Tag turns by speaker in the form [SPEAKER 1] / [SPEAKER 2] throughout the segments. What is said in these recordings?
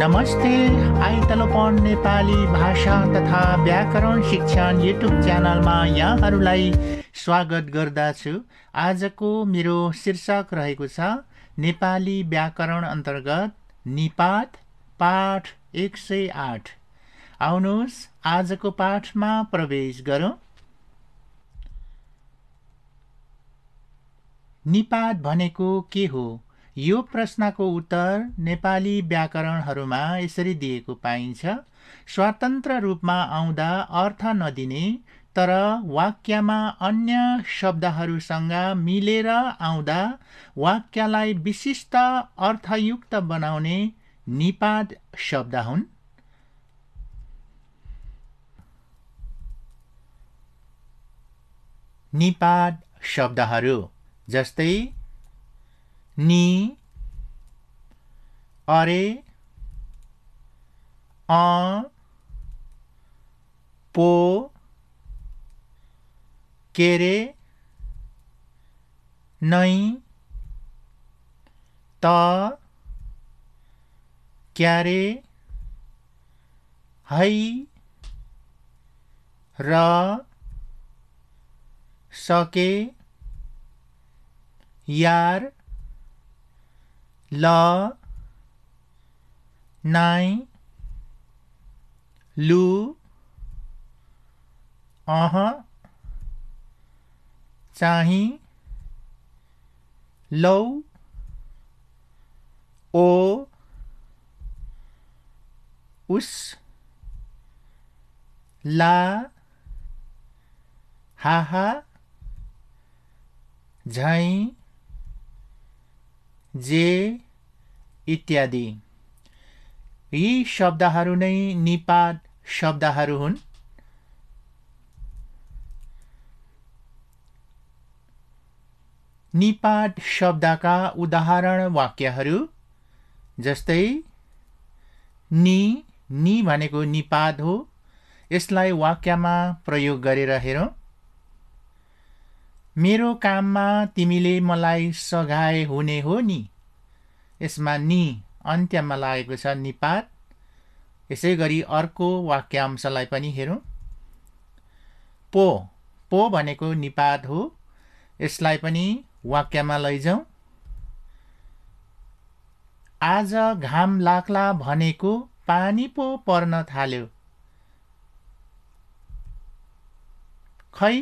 [SPEAKER 1] नमस्ते आइतलोपन नेपाली भाषा तथा व्याकरण शिक्षण युट्युब च्यानलमा यहाँहरूलाई स्वागत गर्दछु आजको मेरो शीर्षक रहेको छ नेपाली व्याकरण अन्तर्गत निपात पाठ एक सय आठ आउनुहोस् आजको पाठमा प्रवेश गरौँ निपात भनेको के हो यो प्रश्नको उत्तर नेपाली व्याकरणहरूमा यसरी दिएको पाइन्छ स्वतन्त्र रूपमा आउँदा अर्थ नदिने तर वाक्यमा अन्य शब्दहरूसँग मिलेर आउँदा वाक्यलाई विशिष्ट अर्थयुक्त बनाउने निपात शब्द हुन् निपात शब्दहरू जस्तै नि अरे आ पो केरे नई ता क्यारे हई रा सके यार ल नाई लू अह चाह लौ ओ उस ला हाहा झ जे इत्यादि यी शब्दहरू नै निपात शब्दहरू हुन् निपात शब्दका उदाहरण वाक्यहरू जस्तै नि नि भनेको निपात हो यसलाई वाक्यमा प्रयोग गरेर हेरौँ मेरो काममा तिमीले मलाई सघाए हुने हो नि यसमा नि अन्त्यमा लागेको छ निपात यसै गरी अर्को वाक्यांशलाई पनि हेरौँ पो पो भनेको निपात हो यसलाई पनि वाक्यमा लैजाउँ आज घाम लाग्ला भनेको पानी पो पर्न थाल्यो खै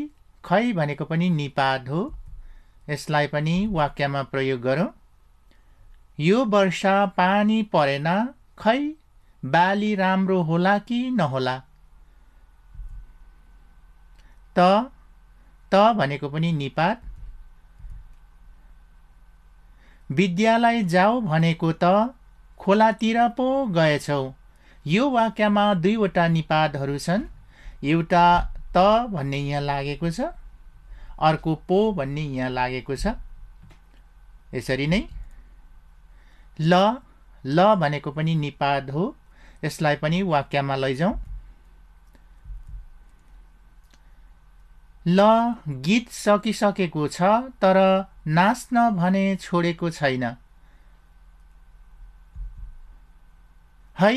[SPEAKER 1] खै भनेको पनि निपात हो यसलाई पनि वाक्यमा प्रयोग गरौँ यो वर्षा पानी परेन खै बाली राम्रो होला कि नहोला त त भनेको पनि निपात विद्यालय जाऊ भनेको त खोलातिर पो गएछौ यो वाक्यमा दुईवटा निपातहरू छन् एउटा त भन्ने यहाँ लागेको छ अर्को पो भन्ने यहाँ लागेको छ यसरी नै ल ल भनेको पनि निपात हो यसलाई पनि वाक्यमा लैजाउँ ल गीत सकिसकेको छ तर नाच्न भने छोडेको छैन है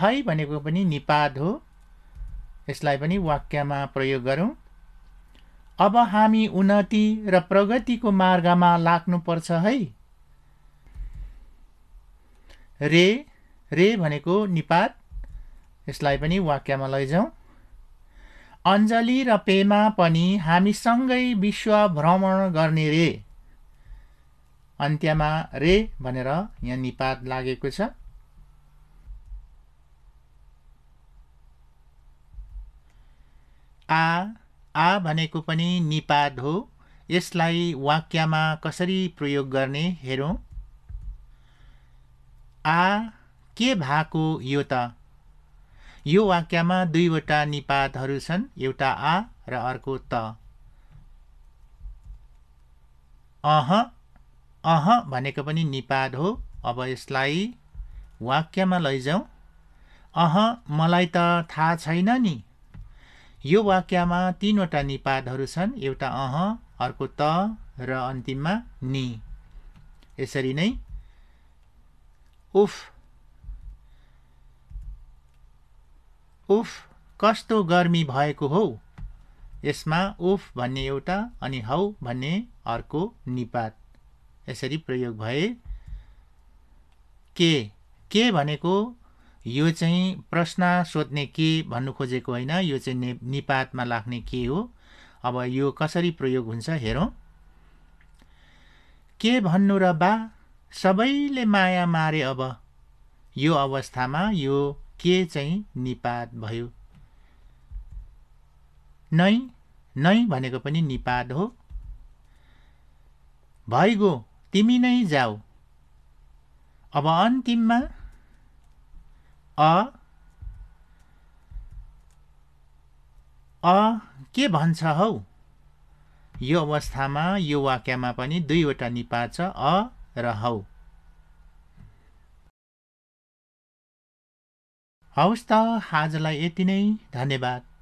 [SPEAKER 1] है भनेको पनि निपात हो यसलाई पनि वाक्यमा प्रयोग गरौँ अब हामी उन्नति र प्रगतिको मार्गमा लाग्नुपर्छ है रे रे भनेको निपात यसलाई पनि वाक्यमा लैजाउँ अञ्जली र पेमा पनि हामीसँगै विश्व भ्रमण गर्ने रे अन्त्यमा रे भनेर यहाँ निपात लागेको छ आ आ भनेको पनि निपात हो यसलाई वाक्यमा कसरी प्रयोग गर्ने हेरौँ आ के भएको यो त यो वाक्यमा दुईवटा निपातहरू छन् एउटा आ र अर्को त अह अह भनेको पनि निपात हो अब यसलाई वाक्यमा लैजाउँ अह मलाई त थाहा छैन नि यो वाक्यमा तिनवटा निपातहरू छन् एउटा अह अर्को त र अन्तिममा नि यसरी नै उफ उफ कस्तो गर्मी भएको हो यसमा उफ भन्ने एउटा अनि हौ भन्ने अर्को निपात यसरी प्रयोग भए के के भनेको यो चाहिँ प्रश्न सोध्ने के भन्नु खोजेको होइन यो चाहिँ निपातमा लाग्ने के हो अब यो कसरी प्रयोग हुन्छ हेरौँ के भन्नु र बा सबैले माया मारे अब यो अवस्थामा यो के चाहिँ निपात भयो नै नै भनेको पनि निपात हो भइगयो तिमी नै जाऊ अब अन्तिममा अ अ के भन्छ हौ यो अवस्थामा यो वाक्यमा पनि दुईवटा निपात छ अ र हौ हवस् त आजलाई यति नै धन्यवाद